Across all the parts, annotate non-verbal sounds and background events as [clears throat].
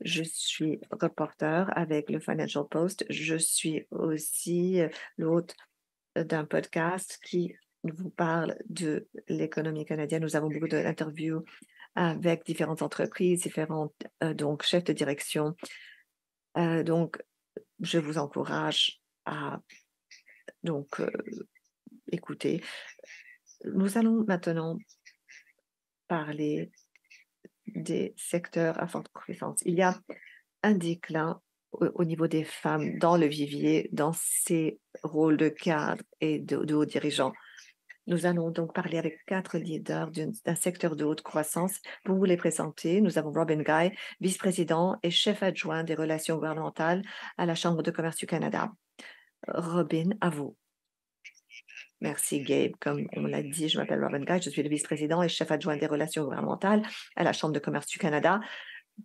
Je suis reporter avec le Financial Post. Je suis aussi euh, l'hôte euh, d'un podcast qui vous parle de l'économie canadienne. Nous avons beaucoup d'interviews avec différentes entreprises, différents euh, donc chefs de direction. donc, je vous encourage à donc écouter. Nous allons maintenant parler des secteurs à forte croissance. Il y a un déclin au, niveau des femmes dans le vivier, dans ces rôles de cadre et de, de hauts dirigeants. Nous allons donc parler avec quatre leaders d'un secteur de haute croissance. Pour vous les présenter, nous avons Robin Guy, vice-président et chef adjoint des relations gouvernementales à la Chambre de commerce du Canada. Robin, à vous. Merci Gabe. Comme on l'a dit, je m'appelle Robin Guy, je suis le vice-président et chef adjoint des relations gouvernementales à la Chambre de commerce du Canada.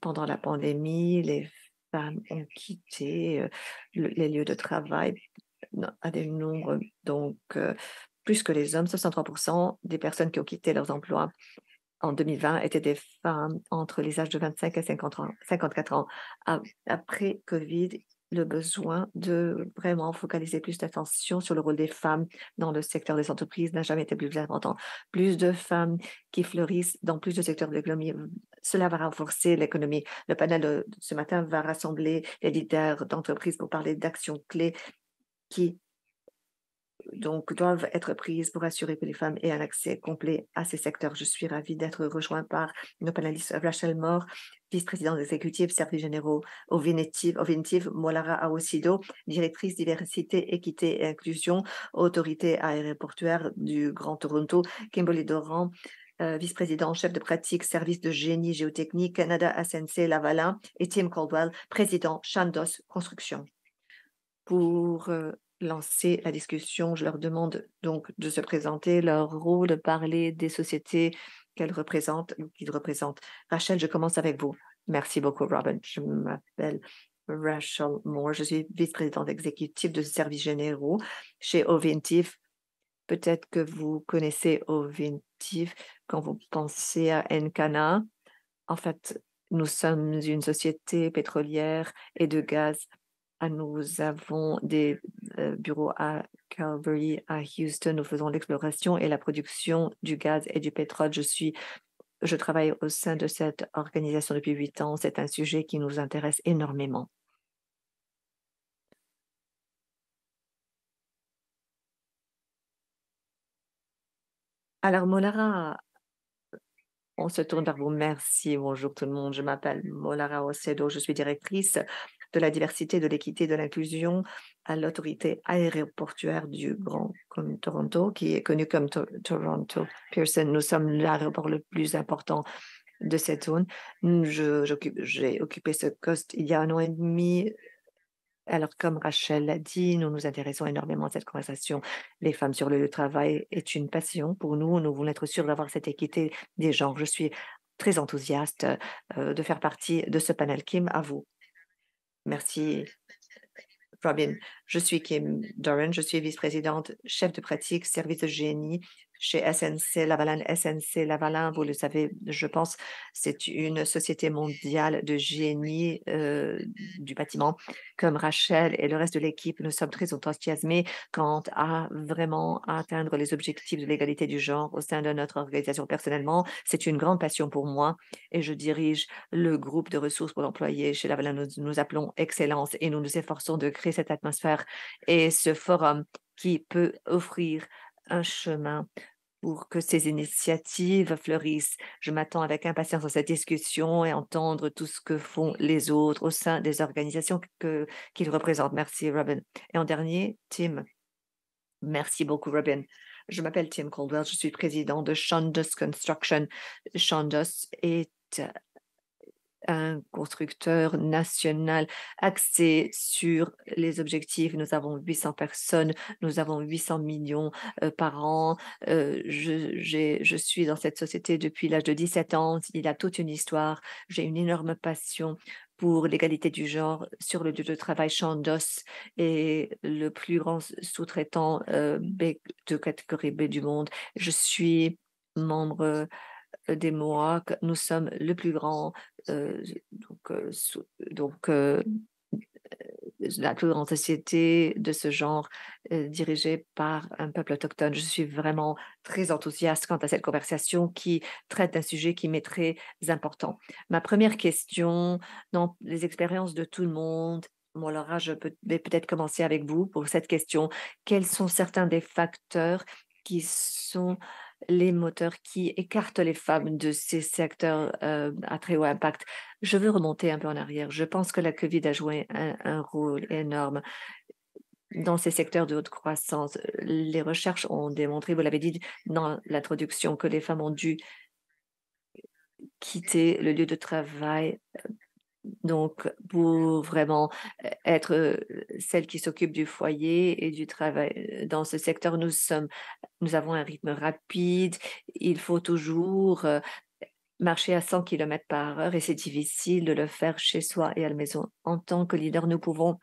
Pendant la pandémie, les femmes ont quitté euh, les lieux de travail à des nombres donc euh, plus que les hommes. 63% des personnes qui ont quitté leurs emplois en 2020 étaient des femmes entre les âges de 25 et 54 ans. Après COVID, le besoin de vraiment focaliser plus d'attention sur le rôle des femmes dans le secteur des entreprises n'a jamais été plus important. Plus de femmes qui fleurissent dans plus de secteurs de l'économie, euh, cela va renforcer l'économie. Le panel de ce matin va rassembler les leaders d'entreprises pour parler d'actions clés qui donc doivent être prises pour assurer que les femmes aient un accès complet à ces secteurs. Je suis ravie d'être rejointe par nos panélistes Rachel Moore, vice-présidente exécutive, service généraux au Molara Aosido, directrice diversité, équité et inclusion, autorité aéroportuaire du Grand Toronto, Kimberly Doran, euh, vice-président, chef de pratique, service de génie géotechnique, Canada SNC Lavalin, et Tim Caldwell, président Chandos Construction. Pour euh, lancer la discussion. Je leur demande donc de se présenter, leur rôle, de parler des sociétés qu'elles représentent ou qu'ils représentent. Rachel, je commence avec vous. Merci beaucoup, Robin. Je m'appelle Rachel Moore. Je suis vice-présidente exécutive de services généraux chez Ovintiv. Peut-être que vous connaissez Ovintiv quand vous pensez à Encana. En fait, nous sommes une société pétrolière et de gaz ah, nous avons des euh, bureaux à Calgary, à Houston. Nous faisons l'exploration et la production du gaz et du pétrole. Je suis je travaille au sein de cette organisation depuis huit ans. C'est un sujet qui nous intéresse énormément. Alors, Molara, on se tourne vers vous. Merci. Bonjour tout le monde. Je m'appelle Molara Ocedo. Je suis directrice de la diversité, de l'équité, de l'inclusion à l'autorité aéroportuaire du Grand Toronto, qui est connu comme Toronto Pearson. Nous sommes l'aéroport le plus important de cette zone. J'ai occupé ce poste il y a un an et demi. Alors, comme Rachel l'a dit, nous nous intéressons énormément à cette conversation. Les femmes sur le lieu de travail est une passion pour nous. Nous voulons être sûrs d'avoir cette équité des genres. Je suis très enthousiaste euh, de faire partie de ce panel. Kim, à vous. Merci, Robin. Je suis Kim Doran, je suis vice-présidente, chef de pratique, service de génie chez SNC Lavalin. SNC Lavalin, vous le savez, je pense, c'est une société mondiale de génie euh, du bâtiment. Comme Rachel et le reste de l'équipe, nous sommes très enthousiasmés quant à vraiment atteindre les objectifs de l'égalité du genre au sein de notre organisation. Personnellement, c'est une grande passion pour moi et je dirige le groupe de ressources pour l'employé chez Lavalin. Nous nous appelons Excellence et nous nous efforçons de créer cette atmosphère et ce forum qui peut offrir un chemin pour que ces initiatives fleurissent. Je m'attends avec impatience à cette discussion et entendre tout ce que font les autres au sein des organisations qu'ils représentent. Merci, Robin. Et en dernier, Tim. Merci beaucoup, Robin. Je m'appelle Tim Caldwell, je suis président de Shondas Construction. Shondas est un constructeur national axé sur les objectifs. Nous avons 800 personnes, nous avons 800 millions euh, par an. Euh, je, suis dans cette société depuis l'âge de 17 ans. Il a toute une histoire. J'ai une énorme passion pour l'égalité du genre sur le lieu de travail Chandos et le plus grand sous-traitant euh, de catégorie B du monde. Je suis membre euh, des Mohawks, nous sommes le plus grand, euh, donc, euh, la plus grande société de ce genre dirigée par un peuple autochtone. Je suis vraiment très enthousiaste quant à cette conversation qui traite un sujet qui m'est très important. Ma première question, dans les expériences de tout le monde, moi Laura, je vais peut-être commencer avec vous pour cette question. Quels sont certains des facteurs qui sont les moteurs qui écartent les femmes de ces secteurs euh, à très haut impact. Je veux remonter un peu en arrière. Je pense que la COVID a joué un rôle énorme dans ces secteurs de haute croissance. Les recherches ont démontré, vous l'avez dit dans l'introduction, que les femmes ont dû quitter le lieu de travail euh, donc, pour vraiment être celle qui s'occupe du foyer et du travail dans ce secteur, nous, sommes, nous avons un rythme rapide. Il faut toujours marcher à 100 km par heure et c'est difficile de le faire chez soi et à la maison. En tant que leader, nous pouvons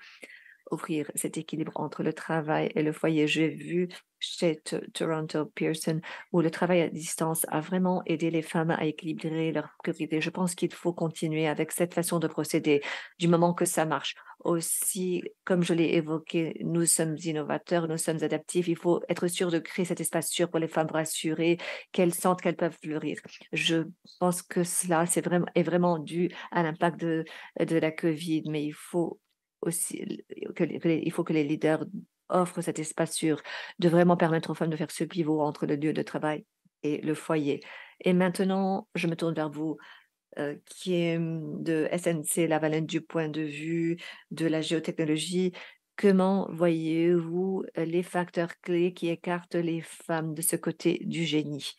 ouvrir cet équilibre entre le travail et le foyer. J'ai vu chez Toronto Pearson où le travail à distance a vraiment aidé les femmes à équilibrer leur priorités. Je pense qu'il faut continuer avec cette façon de procéder du moment que ça marche. Aussi, comme je l'ai évoqué, nous sommes innovateurs, nous sommes adaptifs. Il faut être sûr de créer cet espace sûr pour les femmes, rassurées qu'elles sentent qu'elles peuvent fleurir. Je pense que cela c'est vraiment, est vraiment dû à l'impact de, de la COVID, mais il faut aussi, il faut que les leaders offrent cet espace sûr de vraiment permettre aux femmes de faire ce pivot entre le lieu de travail et le foyer. Et maintenant, je me tourne vers vous, euh, qui est hum, de SNC Lavalin du point de vue de la géotechnologie. Comment voyez-vous euh, les facteurs clés qui écartent les femmes de ce côté du génie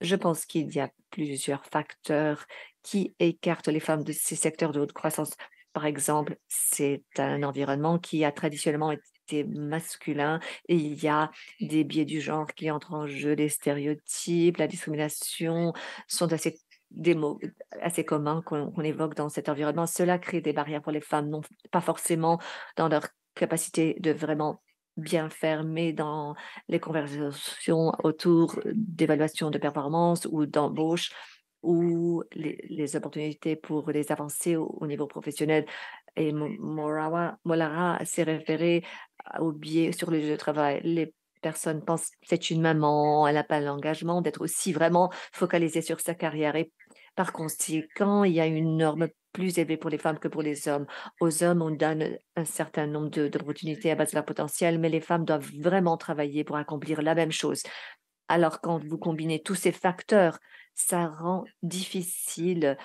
Je pense qu'il y a plusieurs facteurs qui écartent les femmes de ces secteurs de haute croissance par exemple, c'est un environnement qui a traditionnellement été masculin et il y a des biais du genre qui entrent en jeu, les stéréotypes, la discrimination sont assez des mots assez communs qu'on évoque dans cet environnement. Cela crée des barrières pour les femmes, non pas forcément dans leur capacité de vraiment bien faire, mais dans les conversations autour d'évaluation de performance ou d'embauche, ou les, opportunités pour les avancer au, niveau professionnel. Et Morawa, Molara s'est référée au biais sur le lieu de travail. Les personnes pensent c'est une maman, elle n'a pas l'engagement d'être aussi vraiment focalisée sur sa carrière. Et par conséquent, il y a une norme plus élevée pour les femmes que pour les hommes. Aux hommes, on donne un certain nombre d'opportunités à base de leur potentiel, mais les femmes doivent vraiment travailler pour accomplir la même chose. Alors quand vous combinez tous ces facteurs, ça rend difficile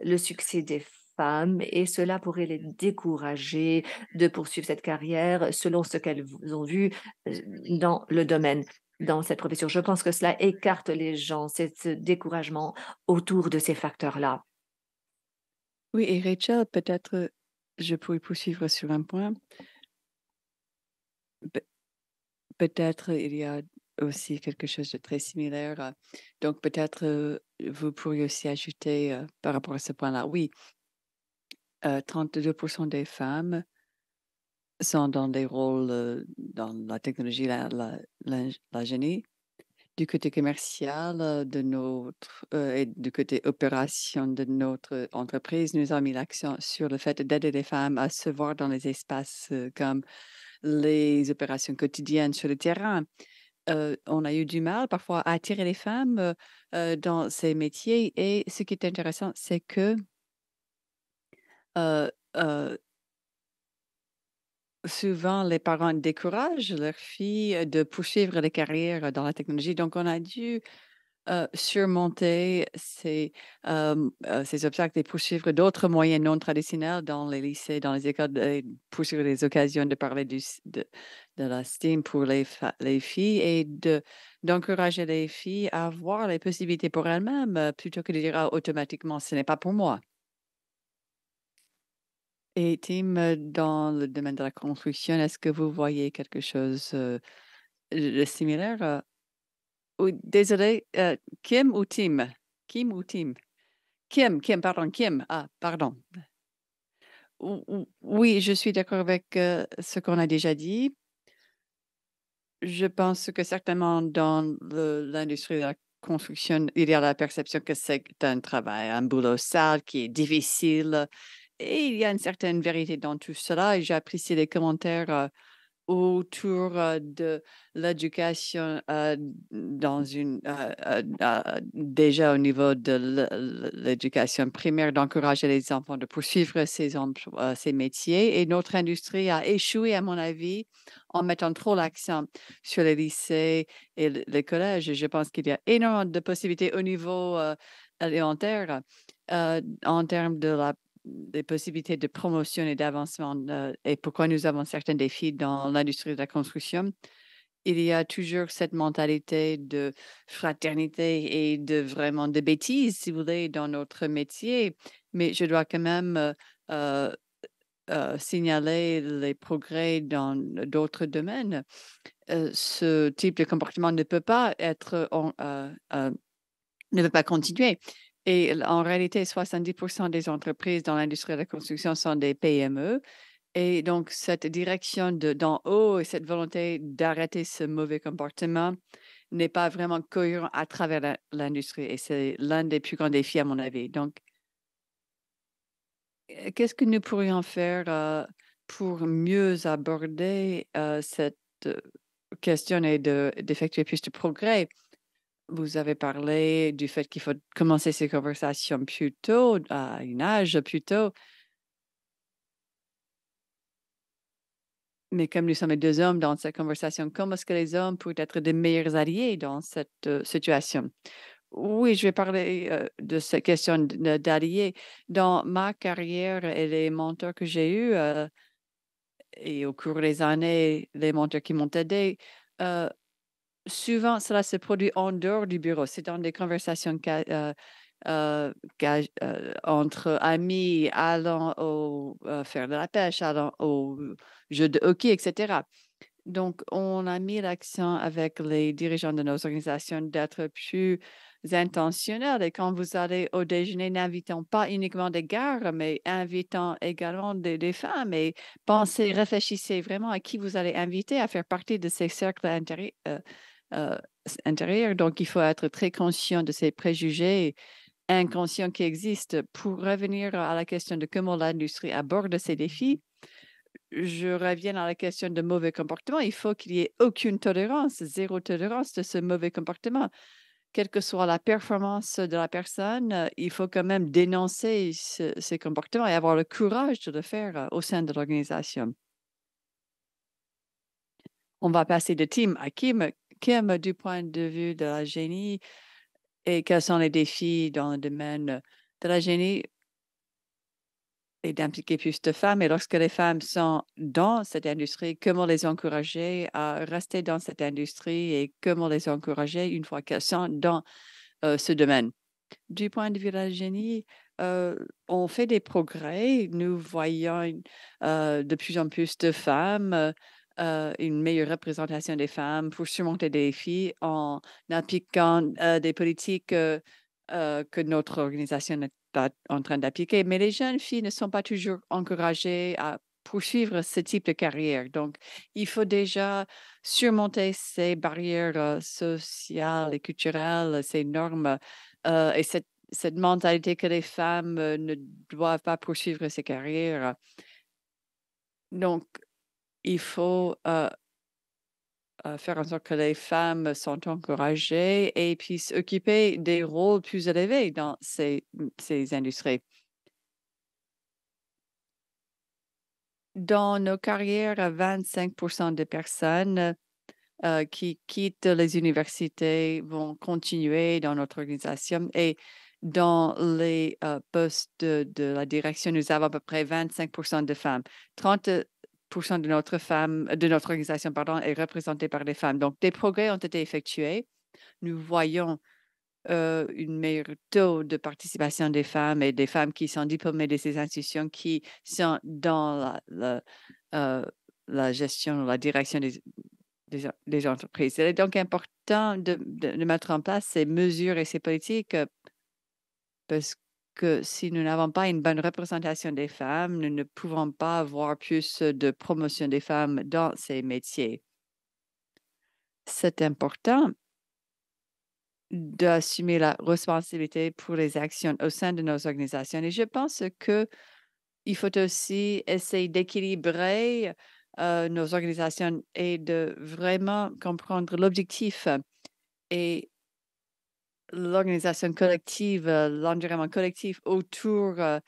le succès des femmes et cela pourrait les décourager de poursuivre cette carrière selon ce qu'elles ont vu dans le domaine, dans cette profession. Je pense que cela écarte les gens, ce découragement autour de ces facteurs-là. Oui, et Rachel, peut-être je pourrais poursuivre sur un point. peut-être il y a aussi quelque chose de très similaire. Euh, donc peut-être euh, vous pourriez aussi ajouter euh, par rapport à ce point-là, oui, 32% des femmes sont dans des rôles dans la technologie, la, génie. Du côté commercial de notre, et du côté opération de notre entreprise, nous avons mis l'accent sur le fait d'aider les femmes à se voir dans les espaces comme les opérations quotidiennes sur le terrain, on a eu du mal parfois à attirer les femmes dans ces métiers. Et ce qui est intéressant, c'est que souvent les parents découragent leurs filles de poursuivre les carrières dans la technologie. Donc, on a dû euh, surmonter euh, euh, ces, obstacles et poursuivre d'autres moyens non traditionnels dans les lycées, dans les écoles, poursuivre les occasions de parler de, de, la STEAM pour les, filles et d'encourager les filles à voir les possibilités pour elles-mêmes plutôt que de dire ah, automatiquement ce n'est pas pour moi. Et Tim, dans le domaine de la construction, est-ce que vous voyez quelque chose de similaire désolé, euh, Kim ou Tim Kim ou Tim Kim, Kim, pardon, Kim. Ah, pardon. Oui, je suis d'accord avec euh, ce qu'on a déjà dit. Je pense que certainement dans l'industrie de la construction, il y a la perception que c'est un travail, un boulot sale qui est difficile. Et il y a une certaine vérité dans tout cela. Et j'apprécie les commentaires. Euh, autour de l'éducation dans une déjà au niveau de l'éducation primaire d'encourager les enfants de poursuivre ces, ces métiers et notre industrie a échoué à mon avis en mettant trop l'accent sur les lycées et les collèges je pense qu'il y a énormément de possibilités au niveau élémentaire en termes de la des possibilités de promotion et d'avancement euh, et pourquoi nous avons certains défis dans l'industrie de la construction. Il y a toujours cette mentalité de fraternité et de vraiment de bêtises, si vous voulez, dans notre métier. Mais je dois quand même euh, euh, signaler les progrès dans d'autres domaines. ce type de comportement ne peut pas être, ne peut pas continuer. Et en réalité, 70% des entreprises dans l'industrie de la construction sont des PME. Et donc, cette direction d'en haut et cette volonté d'arrêter ce mauvais comportement n'est pas vraiment cohérent à travers l'industrie. Et c'est l'un des plus grands défis, à mon avis. Donc, euh, qu'est-ce que nous pourrions faire euh, pour mieux aborder euh, cette question et d'effectuer plus de progrès? Vous avez parlé du fait qu'il faut commencer ces conversations plus tôt, à un âge plus tôt. Mais comme nous sommes deux hommes dans cette conversation, comment est-ce que les hommes pourraient être des meilleurs alliés dans cette euh, situation? Oui, je vais parler euh, de cette question d'alliés. Dans ma carrière et les mentors que j'ai eus, euh, et au cours des années, les mentors qui m'ont aidé, souvent, cela se produit en dehors du bureau. C'est dans des conversations euh, euh, euh, entre amis, allant au, faire de la pêche, allant au jeu de hockey, etc. Donc, on a mis l'accent avec les dirigeants de nos organisations d'être plus intentionnels. Et quand vous allez au déjeuner, n'invitons pas uniquement des gars, mais invitons également des, femmes et pensez, réfléchissez vraiment à qui vous allez inviter à faire partie de ces cercles intérieurs. Euh, intérieure. Donc, il faut être très conscient de ces préjugés inconscients qui existent. Pour revenir à la question de comment l'industrie aborde ces défis, je reviens à la question de mauvais comportement. Il faut qu'il n'y ait aucune tolérance, zéro tolérance de ce mauvais comportement. Quelle que soit la performance de la personne, euh, il faut quand même dénoncer ces comportements et avoir le courage de le faire euh, au sein de l'organisation. On va passer de team à Kim. Kim, du point de vue de la génie, et quels sont les défis dans le domaine de la génie et d'impliquer plus de femmes. Et lorsque les femmes sont dans cette industrie, comment les encourager à rester dans cette industrie et comment les encourager une fois qu'elles sont dans euh, ce domaine. Du point de vue de la génie, euh, on fait des progrès. Nous voyons euh, de plus en plus de femmes euh, une meilleure représentation des femmes pour surmonter des défis en appliquant euh, des politiques euh, que notre organisation est en train d'appliquer. Mais les jeunes filles ne sont pas toujours encouragées à poursuivre ce type de carrière. Donc, il faut déjà surmonter ces barrières sociales et culturelles, ces normes et cette, cette, mentalité que les femmes ne doivent pas poursuivre ces carrières. Donc, il faut euh, euh, faire en sorte que les femmes sont encouragées et puissent occuper des rôles plus élevés dans ces, industries. Dans nos carrières, 25 des personnes euh, qui quittent les universités vont continuer dans notre organisation et dans les postes de, de, la direction, nous avons à peu près 25 de femmes. 30 de notre, femme, euh, de notre organisation pardon, est représentée par des femmes. Donc, des progrès ont été effectués. Nous voyons euh, une meilleure taux de participation des femmes et des femmes qui sont diplômées de ces institutions qui sont dans la, la euh, gestion, la direction des, entreprises. Il est donc important de, mettre en place ces mesures et ces politiques euh, parce que que si nous n'avons pas une bonne représentation des femmes, nous ne pouvons pas avoir plus de promotion des femmes dans ces métiers. C'est important d'assumer la responsabilité pour les actions au sein de nos organisations. Et je pense que il faut aussi essayer d'équilibrer euh, nos organisations et de vraiment comprendre l'objectif et l'organisation collective, euh, l'environnement collectif autour euh,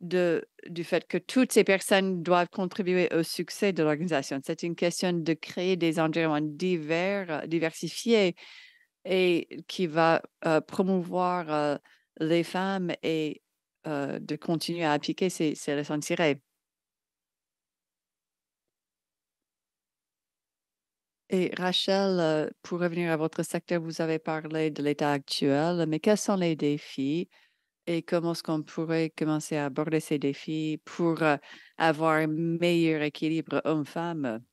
de, du fait que toutes ces personnes doivent contribuer au succès de l'organisation. C'est une question de créer des environnements divers, euh, diversifiés et qui va promouvoir les femmes et de continuer à appliquer ces, ces leçons tirées. Et Rachel, euh, pour revenir à votre secteur, vous avez parlé de l'état actuel, mais quels sont les défis et comment est-ce qu'on pourrait commencer à aborder ces défis pour euh, avoir un meilleur équilibre homme-femme?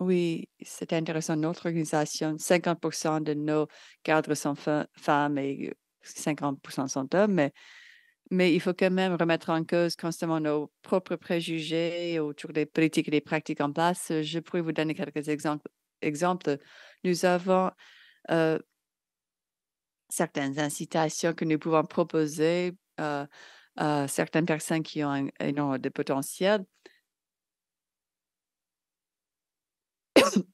Oui, c'est intéressant. Notre organisation, 50 de nos cadres sont femmes et 50 euh, sont hommes, mais mais il faut quand même remettre en cause constamment nos propres préjugés autour des politiques et des pratiques en place. Je pourrais vous donner quelques exemples. Nous avons euh, certaines incitations que nous pouvons proposer euh, à certaines personnes qui ont un de potentiel. [coughs]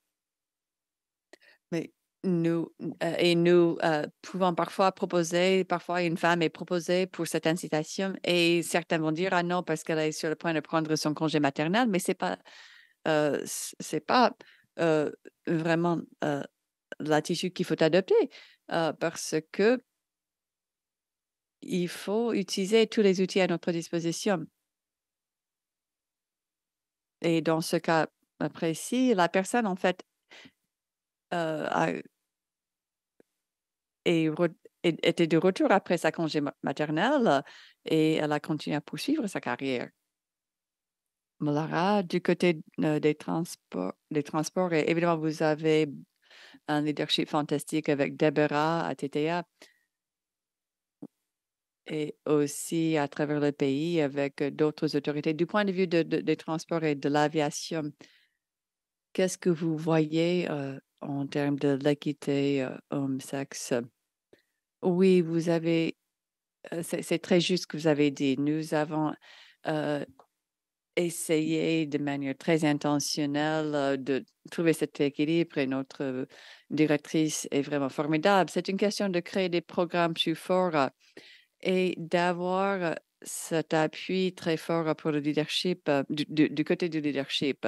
Mais nous euh, et nous euh, pouvons parfois proposer, parfois une femme est proposée pour cette incitation et certains vont dire ah non parce qu'elle est sur le point de prendre son congé maternel, mais c'est pas euh, c'est pas vraiment l'attitude qu'il faut adopter parce que il faut utiliser tous les outils à notre disposition. Et dans ce cas précis, la personne en fait euh, était de retour après sa congé maternelle et elle a continué à poursuivre sa carrière. Lara, du côté euh, des, transports, des transports, et évidemment, vous avez un leadership fantastique avec Deborah à TTA et aussi à travers le pays avec d'autres autorités. Du point de vue des transports et de l'aviation, qu'est-ce que vous voyez euh, en termes de l'équité euh, homme-sexe. Oui, vous avez, euh, c'est très juste ce que vous avez dit. Nous avons euh, essayé de manière très intentionnelle de trouver cet équilibre et notre directrice est vraiment formidable. C'est une question de créer des programmes plus forts et d'avoir cet appui très fort pour le leadership, du côté du leadership.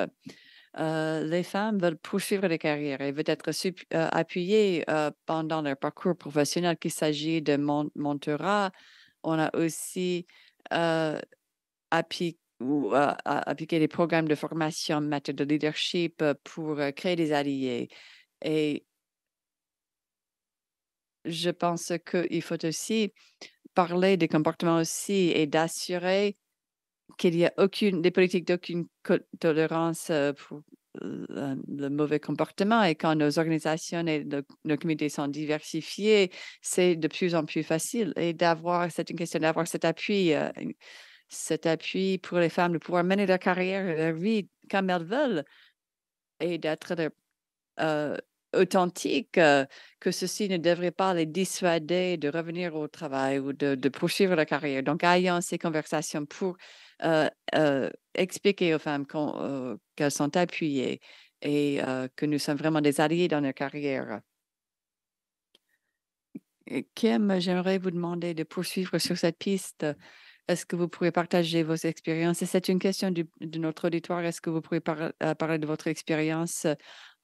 Euh, les femmes veulent poursuivre les carrières et veulent être euh, appuyées euh, pendant leur parcours professionnel, qu'il s'agisse de mon mentorat. On a aussi appliqué des programmes de formation en matière de leadership pour créer des alliés. Et je pense qu'il faut aussi parler des comportements aussi et d'assurer qu'il n'y a aucune, des politiques d'aucune tolérance euh, pour le, mauvais comportement. Et quand nos organisations et nos communautés sont diversifiées, c'est de plus en plus facile. Et d'avoir, c'est une question d'avoir cet appui, euh, cet appui pour les femmes de pouvoir mener leur carrière et leur vie comme elles veulent et d'être euh, authentiques euh, que ceci ne devrait pas les dissuader de revenir au travail ou de, poursuivre la carrière. Donc, ayant ces conversations pour euh, euh, expliquer aux femmes qu'elles sont appuyées et que nous sommes vraiment des alliés dans leur carrière. Kim, j'aimerais vous demander de poursuivre sur cette piste. Est-ce que vous pouvez partager vos expériences? c'est une question de notre auditoire. Est-ce que vous pouvez parler de votre expérience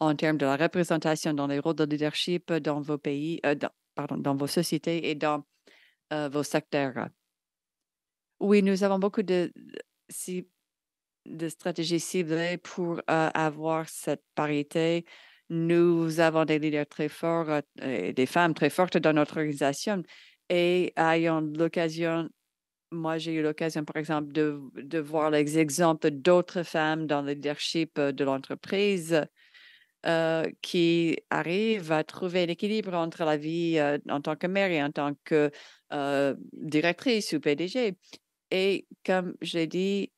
en termes de la représentation dans les rôles de leadership euh, dans vos pays, euh, pardon, dans vos sociétés et dans euh, vos secteurs. Oui, nous avons beaucoup de, stratégies ciblées pour avoir cette parité. Nous avons des leaders très forts et des femmes très fortes dans notre organisation et ayant l'occasion moi, j'ai eu l'occasion, par exemple, de, de voir les exemples d'autres femmes dans le leadership de l'entreprise euh, qui arrive à trouver l'équilibre entre la vie euh, en tant que mère et en tant que euh, directrice ou PDG. Et comme j'ai dit,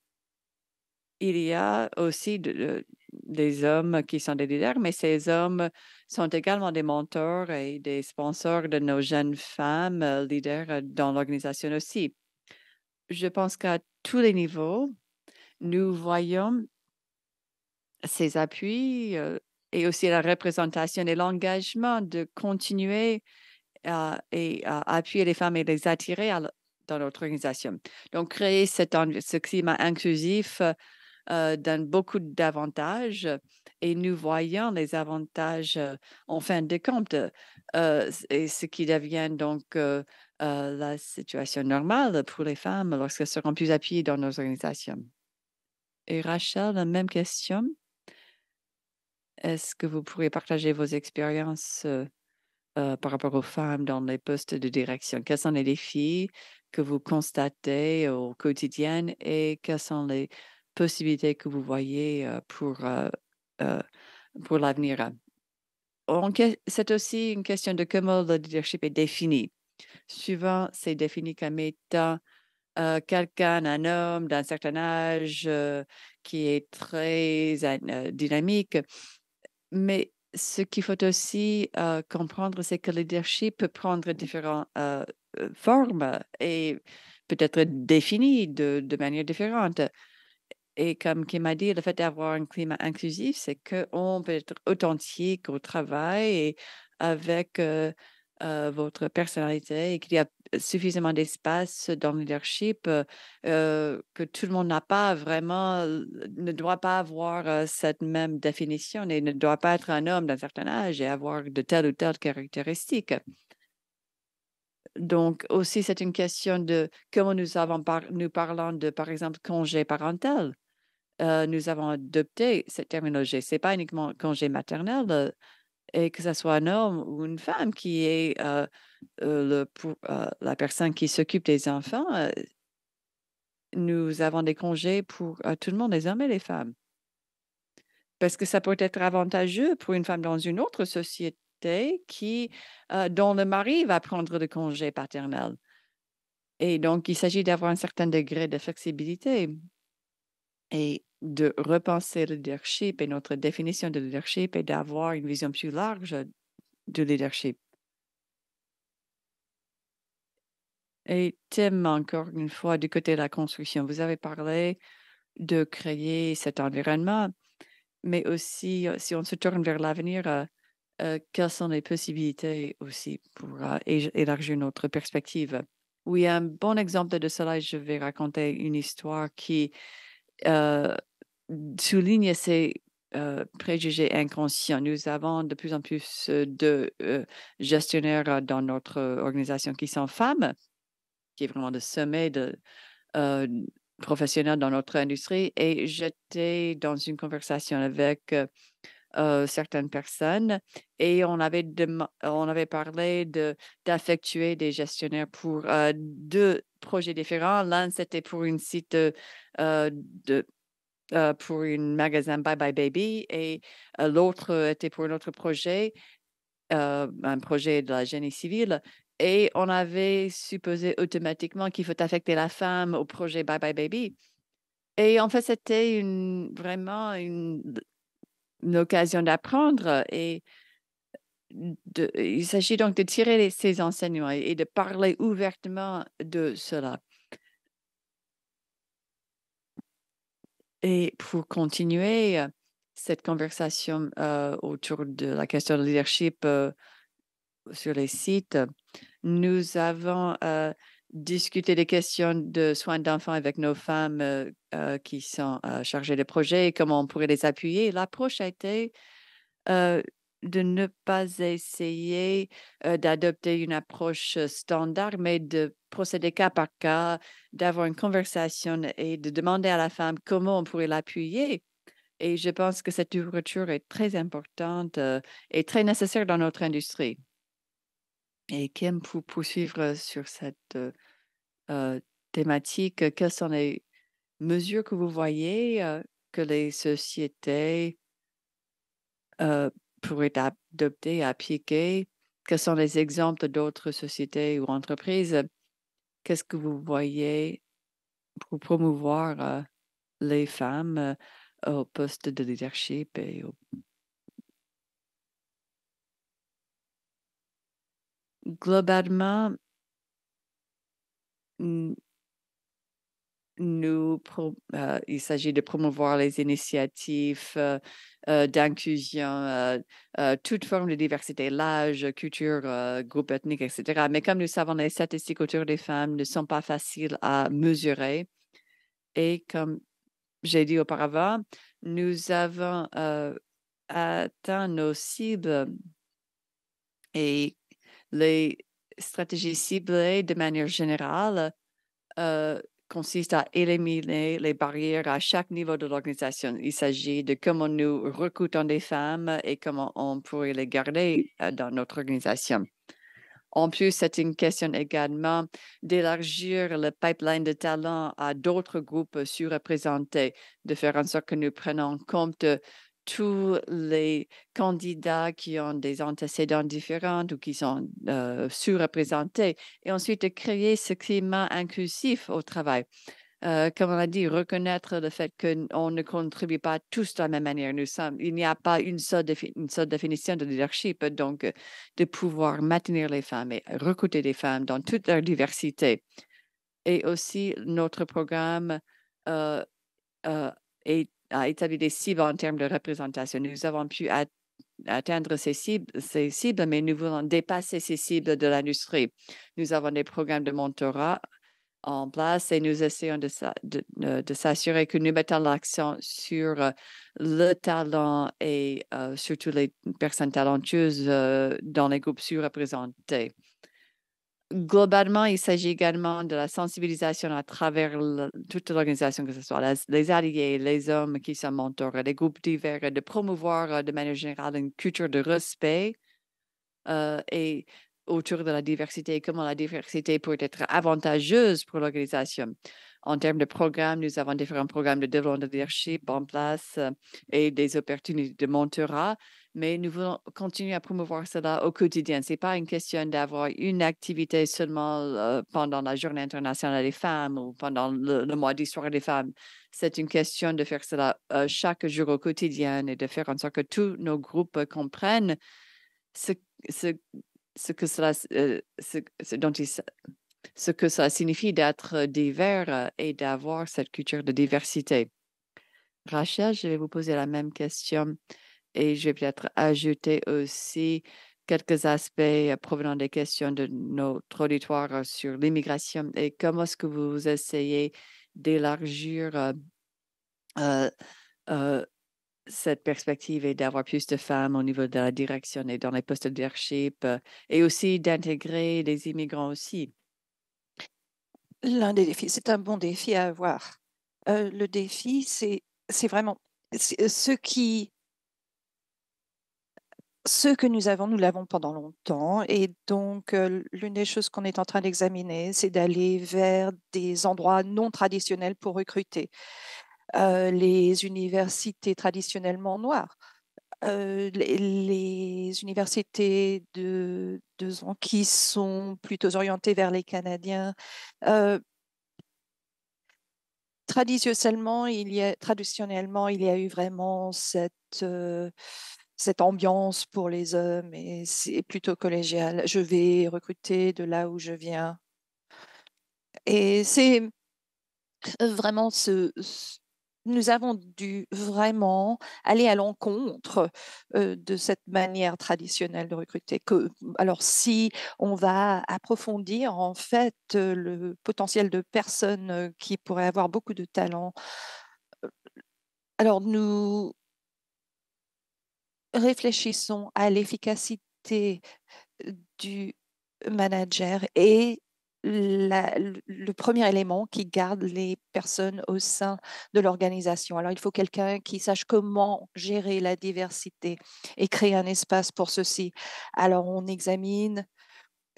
il y a aussi des hommes qui sont des leaders, mais ces hommes sont également des mentors et des sponsors de nos jeunes femmes leaders dans l'organisation aussi. Je pense qu'à tous les niveaux, nous voyons ces appuis et aussi la représentation et l'engagement de continuer à euh, et euh, appuyer les femmes et les attirer dans notre organisation. Donc, créer cet, ce climat inclusif euh, donne beaucoup d'avantages et nous voyons les avantages en fin de compte, et ce qui devient donc la situation normale pour les femmes lorsqu'elles seront plus appuyées dans nos organisations. Et Rachel, la même question. Est-ce que vous pourriez partager vos expériences euh, euh, par rapport aux femmes dans les postes de direction? Quels sont les défis que vous constatez au quotidien et quelles sont les possibilités que vous voyez euh, pour, pour l'avenir? C'est aussi une question de comment le leadership est défini. Souvent, c'est défini comme étant quelqu'un, un homme d'un certain âge qui est très dynamique, mais ce qu'il faut aussi euh, comprendre, c'est que le leadership peut prendre différentes euh, euh, formes et peut-être défini de, manière différente. Et comme Kim a dit, le fait d'avoir un climat inclusif, c'est qu'on peut être authentique au travail et avec euh, votre personnalité et qu'il y a suffisamment d'espace dans le leadership euh, euh, que tout le monde n'a pas vraiment, ne doit pas avoir cette même définition et ne doit pas être un homme d'un certain âge et avoir de telles ou telles caractéristiques. Donc, aussi, c'est une question de comment nous, avons nous parlons de, par exemple, congé parental. nous avons adopté cette terminologie. Ce n'est pas uniquement congé maternel et que ce soit un homme ou une femme qui est euh, euh, le, euh, la personne qui s'occupe des enfants, nous avons des congés pour tout le monde, les hommes et les femmes. Parce que ça peut être avantageux pour une femme dans une autre société qui, dont le mari va prendre le congé paternel. Et donc, il s'agit d'avoir un certain degré de flexibilité. Et de repenser le leadership et notre définition de leadership et d'avoir une vision plus large du leadership. Et thème encore une fois du côté de la construction. Vous avez parlé de créer cet environnement, mais aussi euh, si on se tourne vers l'avenir, euh, euh, quelles sont les possibilités aussi pour élargir notre perspective. Oui, un bon exemple de cela, je vais raconter une histoire qui souligne ces euh, préjugés inconscients. Nous avons de plus en plus de euh, gestionnaires euh, dans notre organisation qui sont femmes, qui est vraiment le sommet de professionnels dans notre industrie. Et j'étais dans une conversation avec certaines personnes et on avait, on avait parlé d'affectuer des gestionnaires pour deux projets différents. L'un, c'était pour une site de euh, pour une magasin Bye Bye Baby et euh, l'autre euh, était pour un autre projet, un projet de la génie civile. Et on avait supposé automatiquement qu'il faut affecter la femme au projet Bye Bye Baby. Et en fait, c'était une, vraiment une, occasion d'apprendre et de, il s'agit donc de tirer les, ces enseignements et de parler ouvertement de cela. Et pour continuer euh, cette conversation euh, autour de la question de leadership euh, sur les sites, nous avons discuté des questions de soins d'enfants avec nos femmes qui sont chargées des projets et comment on pourrait les appuyer. L'approche a été de ne pas essayer d'adopter une approche standard, mais de procéder cas par cas, d'avoir une conversation et de demander à la femme comment on pourrait l'appuyer. Et je pense que cette ouverture est très importante et très nécessaire dans notre industrie. Et Kim, pour poursuivre sur cette thématique, quelles sont les mesures que vous voyez que les sociétés pour être adopter, appliqué. Quels sont les exemples d'autres sociétés ou entreprises? Qu'est-ce que vous voyez pour promouvoir euh, les femmes euh, au poste de leadership et Globalement, nous, euh, il s'agit de promouvoir les initiatives euh, euh, d'inclusion, toute forme de diversité, l'âge, culture, groupe ethnique, etc. Mais comme nous savons, les statistiques autour des femmes ne sont pas faciles à mesurer. Et comme j'ai dit auparavant, nous avons atteint nos cibles et les stratégies ciblées de manière générale consiste à éliminer les barrières à chaque niveau de l'organisation. Il s'agit de comment nous recrutons des femmes et comment on pourrait les garder euh, dans notre organisation. En plus, c'est une question également d'élargir le pipeline de talents à d'autres groupes surreprésentés, de faire en sorte que nous prenions en compte tous les candidats qui ont des antécédents différents ou qui sont euh, surreprésentés, et ensuite de créer ce climat inclusif au travail. Euh, comme on a dit, reconnaître le fait qu'on ne contribue pas tous de la même manière. Nous sommes, il n'y a pas une seule, définition de leadership, donc euh, de pouvoir maintenir les femmes et recruter les femmes dans toute leur diversité. Et aussi, notre programme est à établir des cibles en termes de représentation. Nous avons pu atteindre ces cibles, mais nous voulons dépasser ces cibles de l'industrie. Nous avons des programmes de mentorat en place et nous essayons de, s'assurer que nous mettons l'accent sur euh, le talent et euh, surtout les personnes talentueuses euh, dans les groupes surreprésentés globalement, il s'agit également de la sensibilisation à travers toute l'organisation, que ce soit les, alliés, les hommes qui sont mentors, les groupes divers, de promouvoir euh, de manière générale une culture de respect euh, et autour de la diversité, comment la diversité peut être avantageuse pour l'organisation. En termes de programmes, nous avons différents programmes de développement de leadership en place euh, et des opportunités de mentorat, mais nous voulons continuer à promouvoir cela au quotidien. Ce n'est pas une question d'avoir une activité seulement euh, pendant la Journée internationale des femmes ou pendant le, mois d'histoire des femmes. C'est une question de faire cela euh, chaque jour au quotidien et de faire en sorte que tous nos groupes comprennent ce, ce ce que cela, ce, dont ils ce que ça signifie d'être divers et d'avoir cette culture de diversité. Rachel, je vais vous poser la même question et je vais peut-être ajouter aussi quelques aspects provenant des questions de notre auditoire sur l'immigration et comment est-ce que vous essayez d'élargir cette perspective et d'avoir plus de femmes au niveau de la direction et dans les postes de leadership et aussi d'intégrer les immigrants aussi l'un des défis. C'est un bon défi à avoir. Euh, le défi, c'est vraiment euh, ce qui. Ce que nous avons, nous l'avons pendant longtemps. Et donc, euh, l'une des choses qu'on est en train d'examiner, c'est d'aller vers des endroits non traditionnels pour recruter. les universités traditionnellement noires euh, les, universités de deux ans qui sont plutôt orientées vers les Canadiens. Euh, traditionnellement, il y a, traditionnellement, il y a eu vraiment cette, euh, cette ambiance pour les hommes et c'est plutôt collégial. Je vais recruter de là où je viens. Et c'est vraiment ce, nous avons dû vraiment aller à l'encontre de cette manière traditionnelle de recruter. alors, si on va approfondir en fait le potentiel de personnes qui pourraient avoir beaucoup de talent, alors nous réfléchissons à l'efficacité du manager et le premier élément qui garde les personnes au sein de l'organisation. Alors, il faut quelqu'un qui sache comment gérer la diversité et créer un espace pour ceci. Alors, on examine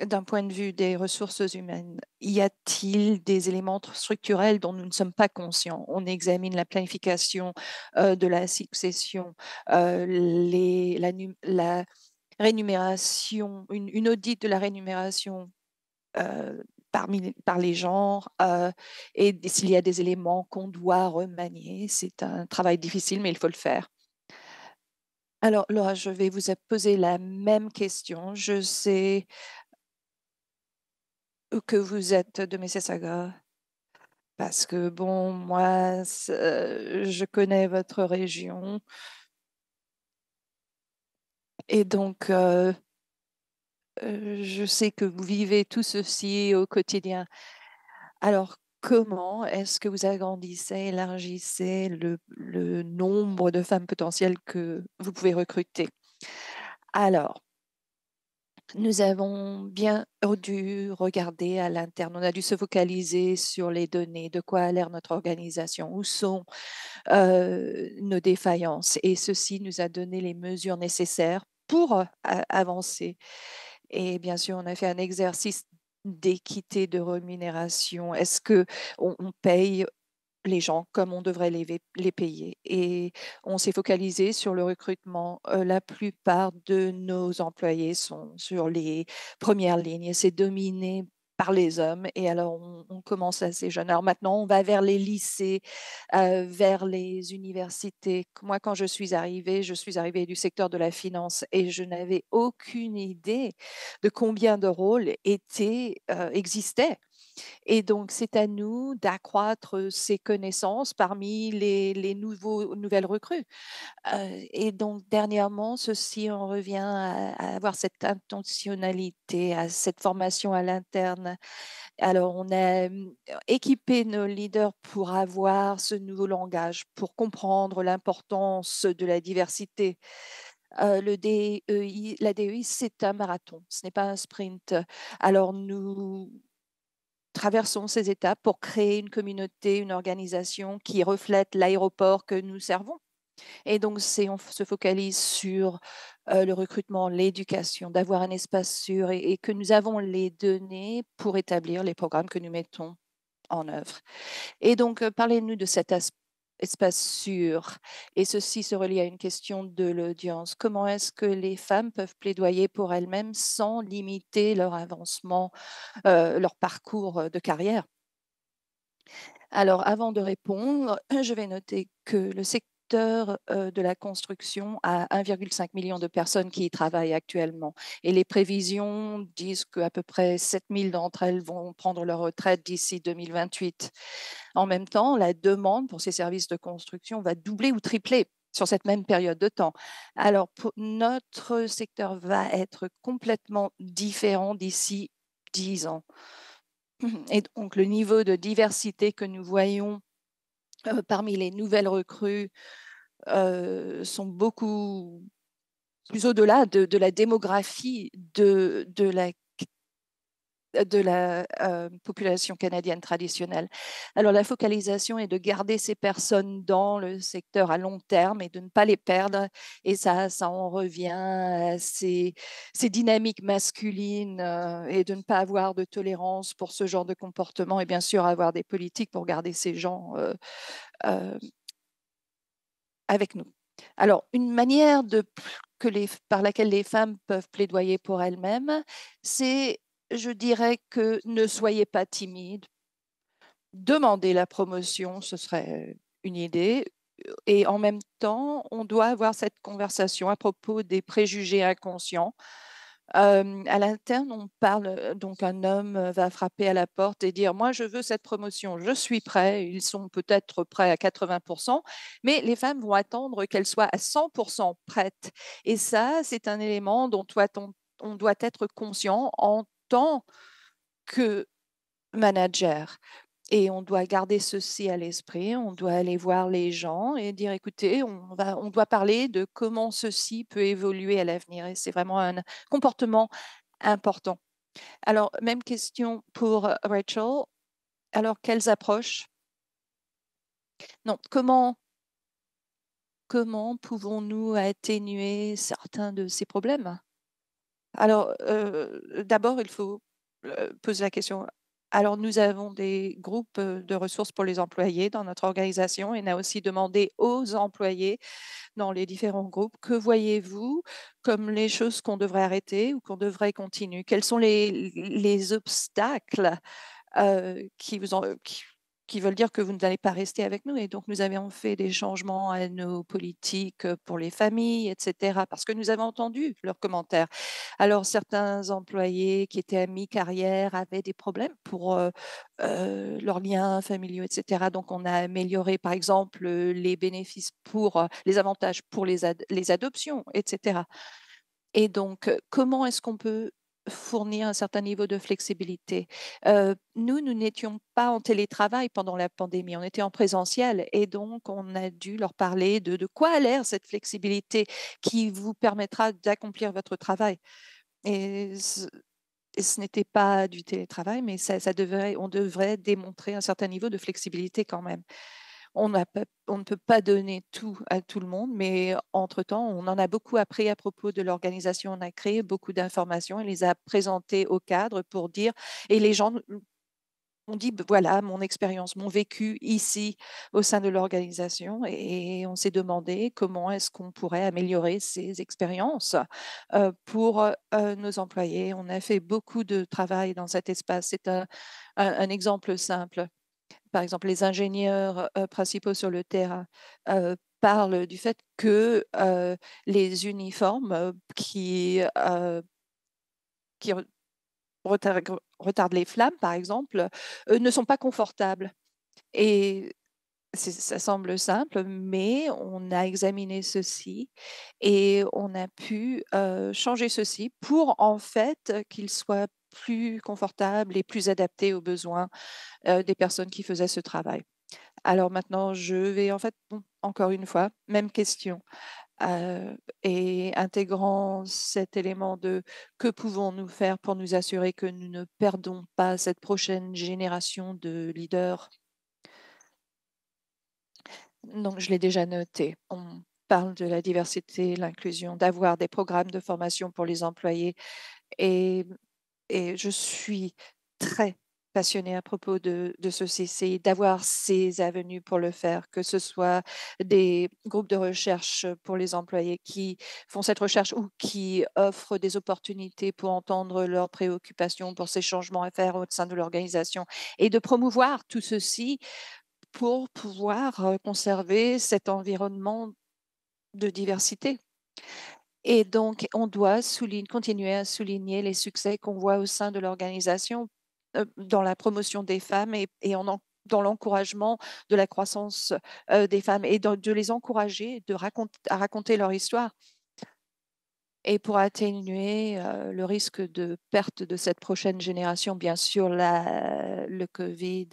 d'un point de vue des ressources humaines, y a-t-il des éléments structurels dont nous ne sommes pas conscients On examine la planification euh, de la succession, euh, les, la, rémunération, une, audite de la rémunération euh, parmi, par les genres euh, et s'il y a des éléments qu'on doit remanier. C'est un travail difficile, mais il faut le faire. Alors, Laura, je vais vous poser la même question. Je sais que vous êtes de Mississauga parce que, bon, moi, je connais votre région. Et donc, euh, euh, je sais que vous vivez tout ceci au quotidien. Alors, comment est-ce que vous agrandissez, élargissez le, nombre de femmes potentielles que vous pouvez recruter Alors, nous avons bien dû regarder à l'interne, on a dû se focaliser sur les données, de quoi a l'air notre organisation, où sont euh, nos défaillances. Et ceci nous a donné les mesures nécessaires pour euh, avancer. Et bien sûr, on a fait un exercice d'équité de rémunération. Est-ce que on, paye les gens comme on devrait les, payer. Et on s'est focalisé sur le recrutement. Euh, la plupart de nos employés sont sur les premières lignes. C'est dominé les hommes. Et alors, on, commence commence assez jeune. Alors maintenant, on va vers les lycées, euh, vers les universités. Moi, quand je suis arrivée, je suis arrivée du secteur de la finance et je n'avais aucune idée de combien de rôles étaient, euh, existaient et donc, c'est à nous d'accroître ces connaissances parmi les, nouveaux, nouvelles recrues. et donc, dernièrement, ceci, on revient à, avoir cette intentionnalité, à cette formation à l'interne. Alors, on a mmh, équipé nos leaders pour avoir ce nouveau langage, pour comprendre l'importance de la diversité. le e la DEI, c'est un marathon, ce n'est pas un sprint. Alors, nous traversons ces étapes pour créer une communauté, une organisation qui reflète l'aéroport que nous servons. Et donc, on se focalise sur euh, le recrutement, l'éducation, d'avoir un espace sûr et, que nous avons les données pour établir les programmes que nous mettons en œuvre. Et donc, euh, parlez-nous de cet aspect espace sûr. Et ceci se relie à une question de l'audience. Comment est-ce que les femmes peuvent plaidoyer pour elles-mêmes sans limiter leur avancement, euh, leur parcours euh, de carrière alors, avant de répondre, [clears throat] je vais noter que le secteur de la construction à 1,5 million de personnes qui y travaillent actuellement. Et les prévisions disent qu'à peu près 7 000 d'entre elles vont prendre leur retraite d'ici 2028. En même temps, la demande pour ces services de construction va doubler ou tripler sur cette même période de temps. Alors, notre secteur va être complètement différent d'ici 10 ans. Et donc, le niveau de diversité que nous voyons euh, parmi les nouvelles recrues euh, sont beaucoup plus au-delà de, de, la démographie de, de la de la euh, population canadienne traditionnelle. Alors la focalisation est de garder ces personnes dans le secteur à long terme et de ne pas les perdre. Et ça, ça en revient à ces, dynamiques masculines euh, et de ne pas avoir de tolérance pour ce genre de comportement et bien sûr avoir des politiques pour garder ces gens euh, avec nous. Alors, une manière de, que les, par laquelle les femmes peuvent plaidoyer pour elles-mêmes, c'est je dirais que ne soyez pas timide. Demandez la promotion, ce serait une idée. Et en même temps, on doit avoir cette conversation à propos des préjugés inconscients. Euh, à l'interne, on parle, donc un homme va frapper à la porte et dire, moi, je veux cette promotion, je suis prêt, ils sont peut-être prêts à 80%, mais les femmes vont attendre qu'elles soient à 100% prêtes. Et ça, c'est un élément dont on doit être conscient en que manager. Et on doit garder ceci à l'esprit, on doit aller voir les gens et dire, écoutez, on, va, on doit parler de comment ceci peut évoluer à l'avenir. Et c'est vraiment un comportement important. Alors, même question pour Rachel. Alors, quelles approches Non, comment, comment pouvons-nous atténuer certains de ces problèmes alors, euh, d'abord, il faut euh, poser la question. Alors, nous avons des groupes euh, de ressources pour les employés dans notre organisation et on a aussi demandé aux employés dans les différents groupes que voyez-vous comme les choses qu'on devrait arrêter ou qu'on devrait continuer Quels sont les, obstacles qui, vous ont, qui veulent dire que vous n'allez pas rester avec nous. Et donc, nous avions fait des changements à nos politiques euh, pour les familles, etc., parce que nous avons entendu leurs commentaires. Alors, certains employés qui étaient amis carrière avaient des problèmes pour euh, euh, leurs liens familiaux, etc. Donc, on a amélioré, par exemple, les bénéfices pour les avantages pour les, les adoptions, etc. Et donc, comment est-ce qu'on peut fournir un certain niveau de flexibilité. Euh, nous, nous n'étions pas en télétravail pendant la pandémie, on était en présentiel et donc on a dû leur parler de, de quoi a l'air cette flexibilité qui vous permettra d'accomplir votre travail. Et ce, n'était pas du télétravail, mais ça devrait, on devrait démontrer un certain niveau de flexibilité quand même. On, ne peut pas donner tout à tout le monde, mais entre-temps, on en a beaucoup appris à propos de l'organisation. On a créé beaucoup d'informations et les a présentées au cadre pour dire, et les gens ont dit, ben voilà, mon expérience, mon vécu ici au sein de l'organisation, et on s'est demandé comment est-ce qu'on pourrait améliorer ces expériences euh, pour euh, nos employés. On a fait beaucoup de travail dans cet espace. C'est un exemple simple par exemple les ingénieurs euh, euh, principaux sur le terrain, euh, parlent du fait que les uniformes qui, retardent les flammes, par exemple, ne sont pas confortables ça semble simple, mais on a examiné ceci et on a pu changer ceci pour en fait qu'il soit plus confortable et plus adapté aux besoins des personnes qui faisaient ce travail. Alors maintenant, je vais en fait, encore une fois, même question. et intégrant cet élément de que pouvons-nous faire pour nous assurer que nous ne perdons pas cette prochaine génération de leaders donc je l'ai déjà noté. On parle de la diversité, l'inclusion, d'avoir des programmes de formation pour les employés. Et, je suis très passionnée à propos de, de ce CCI, d'avoir ces avenues pour le faire, que ce soit des groupes de recherche pour les employés qui font cette recherche ou qui offrent des opportunités pour entendre leurs préoccupations, pour ces changements à faire au sein de l'organisation, et de promouvoir tout ceci pour pouvoir euh, conserver cet environnement de diversité. Et donc, on doit continuer à souligner les succès qu'on voit au sein de l'organisation euh, dans la promotion des femmes et, dans l'encouragement de la croissance euh, des femmes et de, les encourager de à raconter leur histoire. Et pour atténuer euh, le risque de perte de cette prochaine génération, bien sûr, le Covid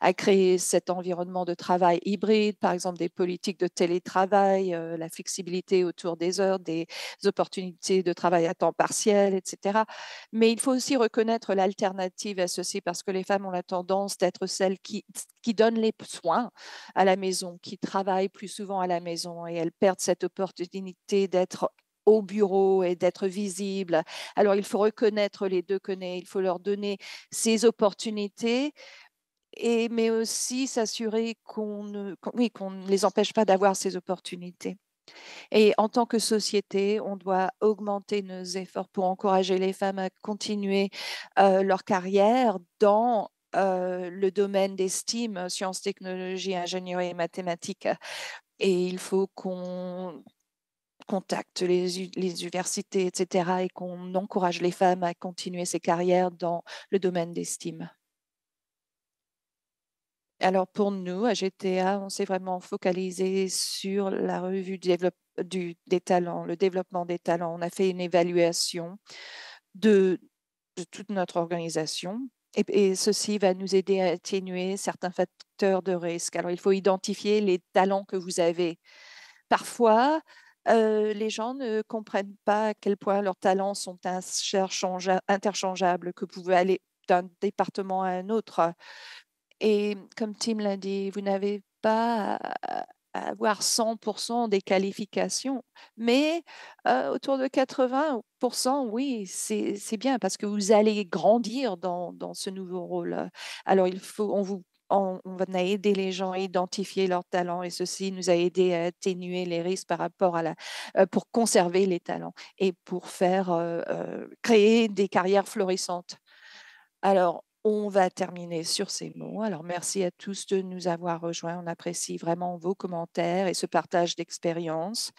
a, créé cet environnement de travail hybride, par exemple des politiques de télétravail, euh, la flexibilité autour des heures, des opportunités de travail à temps partiel, etc. Mais il faut aussi reconnaître l'alternative à ceci parce que les femmes ont la tendance d'être celles qui, qui donnent les soins à la maison, qui travaillent plus souvent à la maison et elles perdent cette opportunité d'être au bureau et d'être visible. Alors, il faut reconnaître les deux connaît, il faut leur donner ces opportunités. Et, mais aussi s'assurer qu'on ne, oui, qu'on ne les empêche pas d'avoir ces opportunités. Et en tant que société, on doit augmenter nos efforts pour encourager les femmes à continuer euh, leur carrière dans euh, le domaine des STEAM, sciences, technologies, ingénierie et mathématiques. Et il faut qu'on contacte les, universités, etc., et qu'on encourage les femmes à continuer ces carrières dans le domaine des Alors pour nous, à GTA, on s'est vraiment focalisé sur la revue du, des talents, le développement des talents. On a fait une évaluation de, toute notre organisation. Et, et, ceci va nous aider à atténuer certains facteurs de risque. Alors, il faut identifier les talents que vous avez. Parfois, les gens ne comprennent pas à quel point leurs talents sont interchangeables, que vous pouvez aller d'un département à un autre. Et comme Tim l'a dit, vous n'avez pas à avoir 100% des qualifications, mais autour de 80%, oui, c'est bien parce que vous allez grandir dans, dans ce nouveau rôle. Alors, il faut, on vous on, a aidé les gens à identifier leurs talents et ceci nous a aidé à atténuer les risques par rapport à la, euh, pour conserver les talents et pour faire euh, euh, créer des carrières florissantes. Alors, on va terminer sur ces mots. Alors, merci à tous de nous avoir rejoints. On apprécie vraiment vos commentaires et ce partage d'expériences.